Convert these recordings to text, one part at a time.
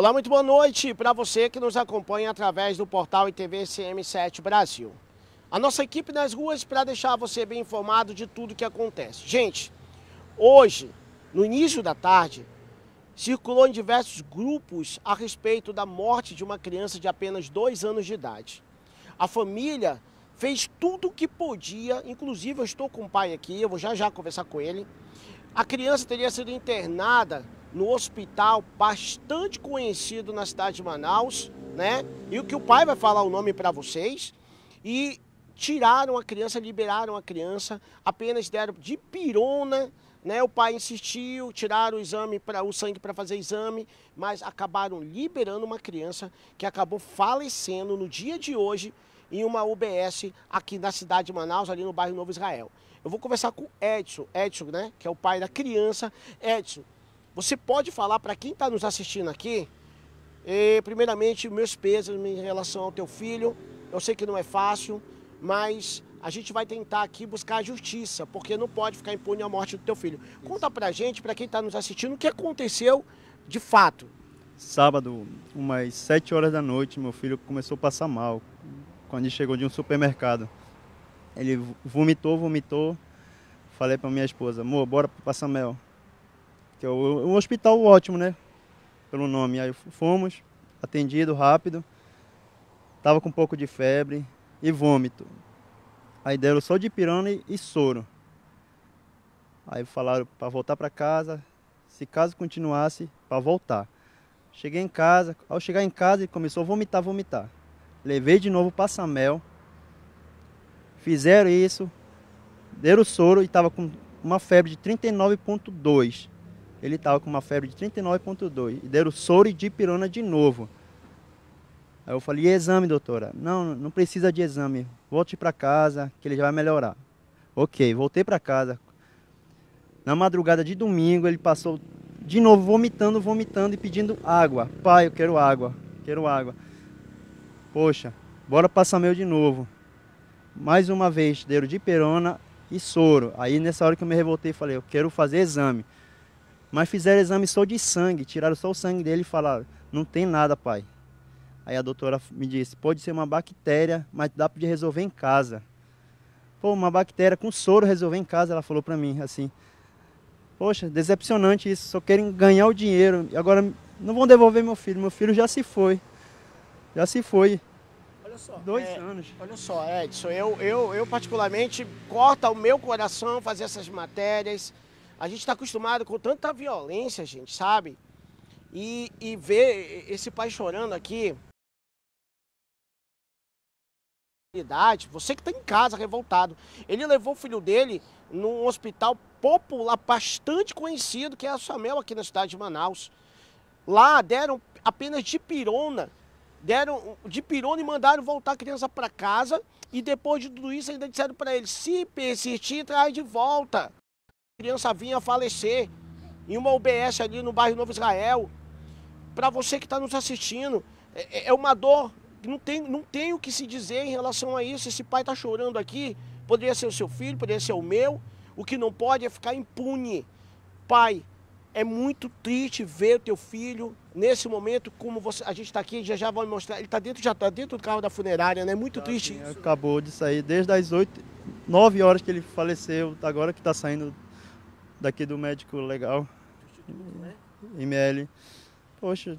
Olá, muito boa noite para você que nos acompanha através do portal ITV CM7 Brasil. A nossa equipe nas ruas para deixar você bem informado de tudo que acontece. Gente, hoje, no início da tarde, circulou em diversos grupos a respeito da morte de uma criança de apenas dois anos de idade. A família fez tudo o que podia, inclusive eu estou com o pai aqui, eu vou já já conversar com ele. A criança teria sido internada no hospital bastante conhecido na cidade de Manaus, né? E o que o pai vai falar o nome para vocês. E tiraram a criança, liberaram a criança, apenas deram de pirona, né? O pai insistiu, tiraram o exame para o sangue para fazer exame, mas acabaram liberando uma criança que acabou falecendo no dia de hoje em uma UBS aqui na cidade de Manaus, ali no bairro Novo Israel. Eu vou conversar com Edson, Edson, né, que é o pai da criança. Edson, você pode falar para quem está nos assistindo aqui, e, é, primeiramente, meus pesos em relação ao teu filho. Eu sei que não é fácil, mas a gente vai tentar aqui buscar a justiça, porque não pode ficar impune a morte do teu filho. Isso. Conta a gente, para quem está nos assistindo, o que aconteceu de fato. Sábado, umas sete horas da noite, meu filho começou a passar mal quando chegou de um supermercado. Ele vomitou, vomitou. Falei para minha esposa, amor, bora passar Passamel que é um hospital ótimo, né? Pelo nome. Aí fomos, atendido rápido, tava com um pouco de febre e vômito. Aí deram só de pirana e, e soro. Aí falaram para voltar para casa, se caso continuasse, para voltar. Cheguei em casa, ao chegar em casa ele começou a vomitar, vomitar. Levei de novo para Samel. Fizeram isso, deram soro e estava com uma febre de 39.2 ele estava com uma febre de 39,2 e deram soro de pirona de novo. Aí eu falei, e exame, doutora? Não, não precisa de exame. Volte para casa, que ele já vai melhorar. Ok, voltei para casa. Na madrugada de domingo, ele passou de novo vomitando, vomitando e pedindo água. Pai, eu quero água, quero água. Poxa, bora passar meu de novo. Mais uma vez, deram de e soro. Aí nessa hora que eu me revoltei, falei, eu quero fazer exame. Mas fizeram exame só de sangue, tiraram só o sangue dele e falaram: não tem nada, pai. Aí a doutora me disse: pode ser uma bactéria, mas dá para resolver em casa. Pô, uma bactéria com soro resolver em casa, ela falou para mim assim. Poxa, decepcionante isso, só querem ganhar o dinheiro. E agora não vão devolver meu filho, meu filho já se foi. Já se foi. Olha só. Dois é, anos. Olha só, Edson, eu, eu, eu particularmente corta o meu coração fazer essas matérias. A gente está acostumado com tanta violência, gente, sabe? E, e ver esse pai chorando aqui. Você que está em casa revoltado. Ele levou o filho dele num hospital popular bastante conhecido, que é a Samel, aqui na cidade de Manaus. Lá deram apenas de pirona deram de pirona e mandaram voltar a criança para casa. E depois de tudo isso, ainda disseram para ele: se persistir, traz de volta criança vinha a falecer em uma UBS ali no bairro Novo Israel. Para você que está nos assistindo, é, é, é uma dor, não tem, não tem o que se dizer em relação a isso. Esse pai está chorando aqui, poderia ser o seu filho, poderia ser o meu. O que não pode é ficar impune. Pai, é muito triste ver o teu filho nesse momento, como você, a gente está aqui, já já vai mostrar. Ele está dentro, já está dentro do carro da funerária, né? É muito triste. acabou de sair desde as 8, 9 horas que ele faleceu, tá agora que está saindo daqui do médico legal. Né? ML. Poxa.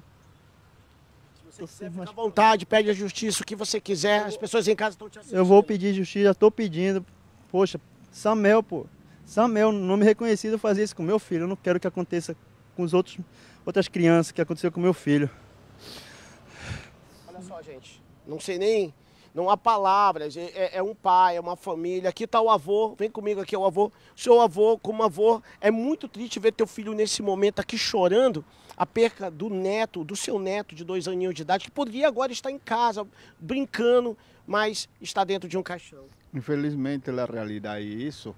Se você quiser, fica à vontade, pede a justiça o que você quiser. As pessoas em casa estão te assistindo. Eu vou pedir justiça, estou pedindo. Poxa, Samuel, pô. Samuel, nome reconhecido, fazer isso com meu filho. Eu não quero que aconteça com os outros, outras crianças que aconteceu com meu filho. Olha só, gente. Não sei nem não há palavras, é, é, é um pai, é uma família. Aqui está o avô, vem comigo aqui, é o avô. Seu avô, como avô, é muito triste ver teu filho nesse momento aqui chorando a perca do neto, do seu neto de dois aninhos de idade, que poderia agora estar em casa, brincando, mas está dentro de um caixão. Infelizmente, a realidade é isso.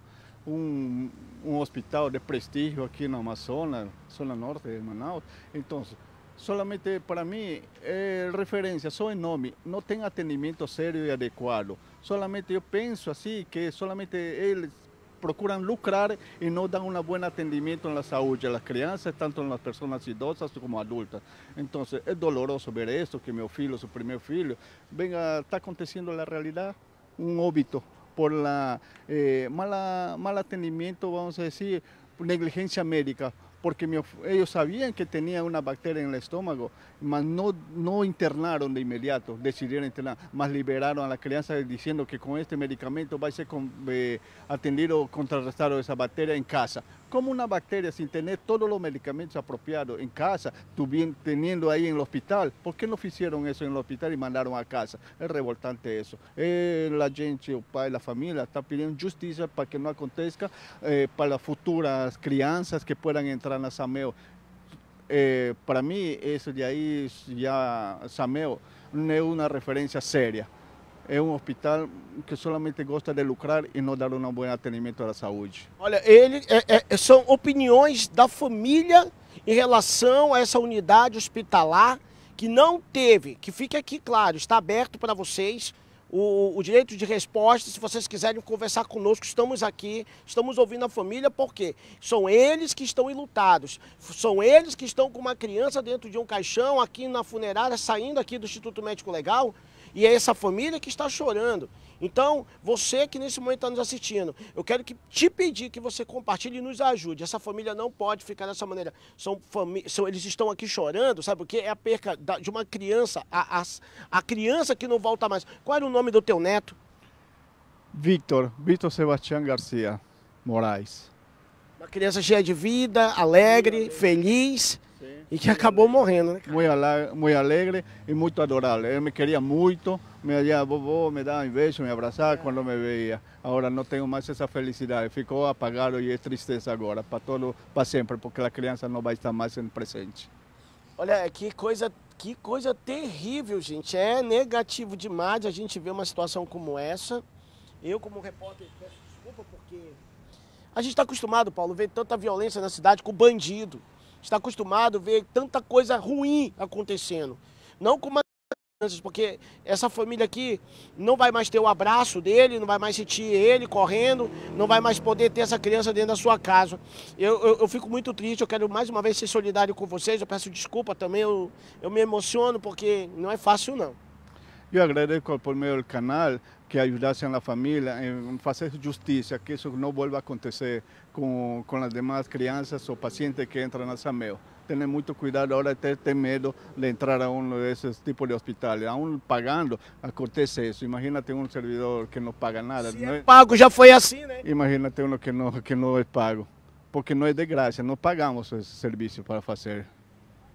Um, um hospital de prestígio aqui na Amazônia, zona norte de Manaus. Então, solamente para mí, eh, referencia, soy nomi, no tengo atendimiento serio y adecuado. Solamente yo pienso así, que solamente ellos procuran lucrar y no dan un buen atendimiento en la salud de las crianzas, tanto en las personas idosas como adultas. Entonces es doloroso ver esto, que mi hijo, su primer hijo, venga, está aconteciendo la realidad, un óbito por la eh, mala, mal atendimiento, vamos a decir, negligencia médica porque ellos sabían que tenía una bacteria en el estómago, mas no, no internaron de inmediato, decidieron internar, más liberaron a la crianza diciendo que con este medicamento va a ser eh, atendido o contrarrestado esa bacteria en casa. ¿Cómo una bacteria sin tener todos los medicamentos apropiados en casa, bien teniendo ahí en el hospital? ¿Por qué no hicieron eso en el hospital y mandaron a casa? Es revoltante eso. Eh, la gente, el padre, la familia está pidiendo justicia para que no acontezca eh, para las futuras crianzas que puedan entrar a Sameo. Eh, para mí, eso de ahí ya Sameo no es una referencia seria. é um hospital que somente gosta de lucrar e não dar um bom atendimento à saúde. Olha, ele é, é, é, são opiniões da família em relação a essa unidade hospitalar que não teve, que fique aqui claro, está aberto para vocês o, o direito de resposta, se vocês quiserem conversar conosco, estamos aqui, estamos ouvindo a família, porque são eles que estão ilutados, são eles que estão com uma criança dentro de um caixão, aqui na funerária, saindo aqui do Instituto Médico Legal, e é essa família que está chorando. Então, você que nesse momento está nos assistindo, eu quero que te pedir que você compartilhe e nos ajude. Essa família não pode ficar dessa maneira. São fami... São... Eles estão aqui chorando, sabe o que? É a perca da... de uma criança, a... a, a criança que não volta mais. Qual era o nome do teu neto? Victor, Victor Sebastião Garcia Moraes. Uma criança cheia de vida, alegre, feliz e que acabou morrendo, né? Muito alegre, muito alegre e muito adorável. Ele me queria muito, me dizia, vovô, me dava um beijo, me abraçava é. quando me via Agora não tenho mais essa felicidade, ficou apagado e é tristeza agora, para todo, para sempre, porque a criança não vai estar mais presente. Olha, que coisa, que coisa terrível, gente. É negativo demais a gente ver uma situação como essa. Eu, como repórter, peço desculpa porque a gente está acostumado, Paulo, ver tanta violência na cidade com bandido está acostumado a ver tanta coisa ruim acontecendo. Não com crianças, porque essa família aqui não vai mais ter o abraço dele, não vai mais sentir ele correndo, não vai mais poder ter essa criança dentro da sua casa. Eu, eu, eu fico muito triste, eu quero mais uma vez ser solidário com vocês, eu peço desculpa também, eu, eu me emociono porque não é fácil não. Eu agradeço por meio do canal que ajudassem a família em fazer justiça, que isso não volte a acontecer com, com as demais crianças ou pacientes que entram na SAMEO. tenha muito cuidado agora, ter, ter medo de entrar a um desses tipos de a um pagando, acontece isso. Imagina ter um servidor que não paga nada. Se é pago, já foi assim, né? ¿eh? Imagina um que não, que não é pago. Porque não é de graça, não pagamos esse serviço para fazer.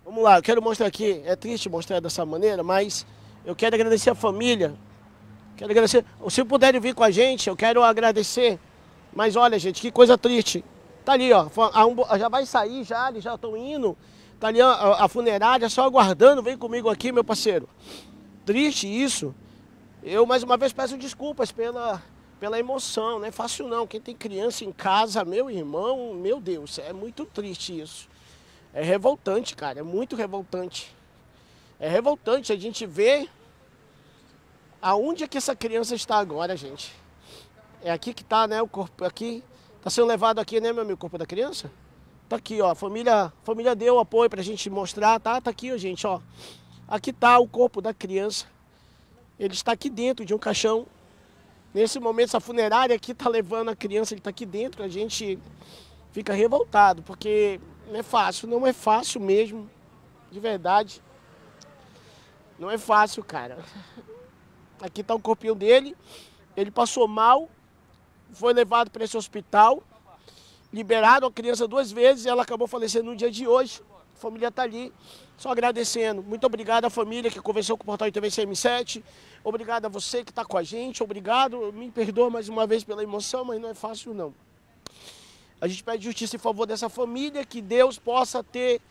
Vamos lá, eu quero mostrar aqui, é triste mostrar dessa maneira, mas eu quero agradecer a família. Quero agradecer. Se puderem vir com a gente, eu quero agradecer. Mas olha, gente, que coisa triste. Tá ali, ó. Já vai sair, já, eles já estão indo. Tá ali a, a funerária, só aguardando. Vem comigo aqui, meu parceiro. Triste isso. Eu mais uma vez peço desculpas pela, pela emoção, não é fácil não. Quem tem criança em casa, meu irmão, meu Deus, é muito triste isso. É revoltante, cara, é muito revoltante. É revoltante a gente ver aonde é que essa criança está agora, gente. É aqui que está, né? O corpo aqui. Está sendo levado aqui, né, meu amigo? O corpo da criança? Tá aqui, ó. A família, a família deu apoio para a gente mostrar, tá? Tá aqui, ó, gente, ó. Aqui tá o corpo da criança. Ele está aqui dentro de um caixão. Nesse momento, essa funerária aqui tá levando a criança, ele tá aqui dentro. A gente fica revoltado, porque não é fácil, não é fácil mesmo, de verdade. Não é fácil, cara. Aqui está o corpinho dele. Ele passou mal, foi levado para esse hospital. Liberaram a criança duas vezes ela acabou falecendo no dia de hoje. A família está ali. Só agradecendo. Muito obrigado à família que conversou com o portal ITV CM7. Obrigado a você que está com a gente. Obrigado. Me perdoa mais uma vez pela emoção, mas não é fácil não. A gente pede justiça em favor dessa família, que Deus possa ter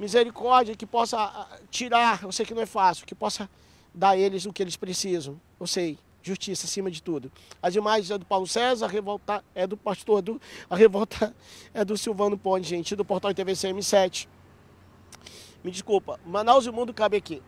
Misericórdia que possa ah, ah, tirar, eu sei que não é fácil, que possa dar a eles o que eles precisam. Eu sei, justiça acima de tudo. As imagens é do Paulo César, a revolta é do pastor, do, a revolta é do Silvano Ponte, gente, do portal TVCM7. Me desculpa, Manaus e o Mundo cabe aqui.